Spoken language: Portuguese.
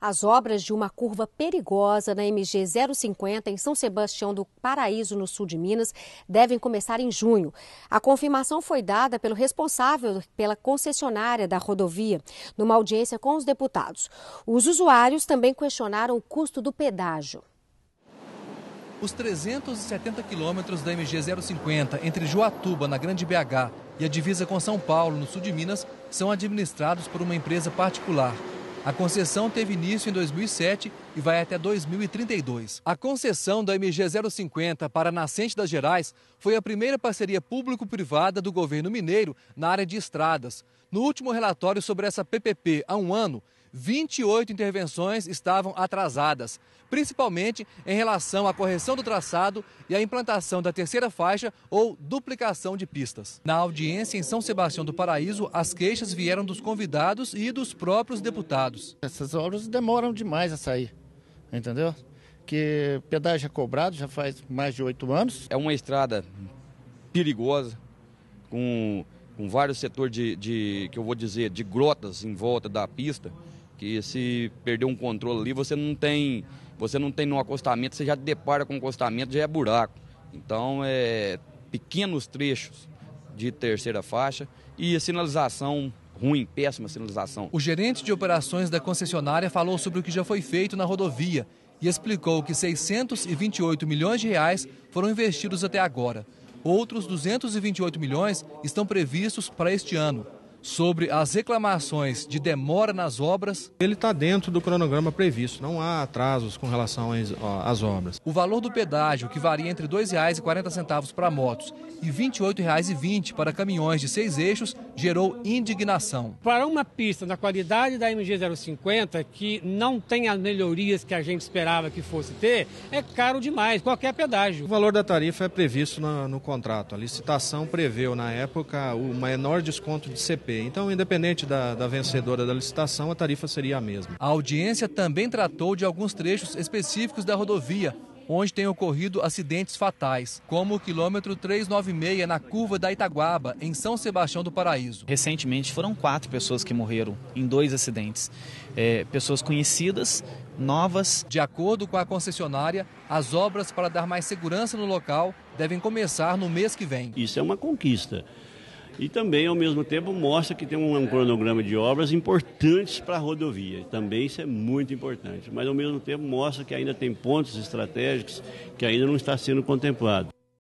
As obras de uma curva perigosa na MG 050 em São Sebastião do Paraíso, no sul de Minas, devem começar em junho. A confirmação foi dada pelo responsável pela concessionária da rodovia, numa audiência com os deputados. Os usuários também questionaram o custo do pedágio. Os 370 quilômetros da MG 050 entre Joatuba, na Grande BH, e a divisa com São Paulo, no sul de Minas, são administrados por uma empresa particular. A concessão teve início em 2007 e vai até 2032. A concessão da MG 050 para a Nascente das Gerais foi a primeira parceria público-privada do governo mineiro na área de estradas. No último relatório sobre essa PPP há um ano, 28 intervenções estavam atrasadas, principalmente em relação à correção do traçado e à implantação da terceira faixa ou duplicação de pistas. Na audiência em São Sebastião do Paraíso, as queixas vieram dos convidados e dos próprios deputados. Essas obras demoram demais a sair, entendeu? Que pedágio é cobrado já faz mais de oito anos. É uma estrada perigosa, com com vários setores de, de, que eu vou dizer, de grotas em volta da pista. Que se perder um controle ali, você não tem, você não tem no acostamento, você já depara com o acostamento, já é buraco. Então, é pequenos trechos de terceira faixa e a sinalização ruim, péssima sinalização. O gerente de operações da concessionária falou sobre o que já foi feito na rodovia e explicou que 628 milhões de reais foram investidos até agora. Outros 228 milhões estão previstos para este ano sobre as reclamações de demora nas obras. Ele está dentro do cronograma previsto, não há atrasos com relação às obras. O valor do pedágio, que varia entre R$ 2,40 para motos e R$ 28,20 para caminhões de seis eixos, gerou indignação. Para uma pista da qualidade da MG050, que não tem as melhorias que a gente esperava que fosse ter, é caro demais, qualquer pedágio. O valor da tarifa é previsto no, no contrato. A licitação preveu, na época, o menor desconto de CP então, independente da, da vencedora da licitação, a tarifa seria a mesma. A audiência também tratou de alguns trechos específicos da rodovia, onde têm ocorrido acidentes fatais, como o quilômetro 396 na curva da Itaguaba, em São Sebastião do Paraíso. Recentemente foram quatro pessoas que morreram em dois acidentes. É, pessoas conhecidas, novas. De acordo com a concessionária, as obras para dar mais segurança no local devem começar no mês que vem. Isso é uma conquista e também, ao mesmo tempo, mostra que tem um, cronograma de obras importantes para a rodovia. Também isso é muito importante, mas, ao mesmo tempo, mostra que ainda tem pontos estratégicos que ainda não está sendo contemplado.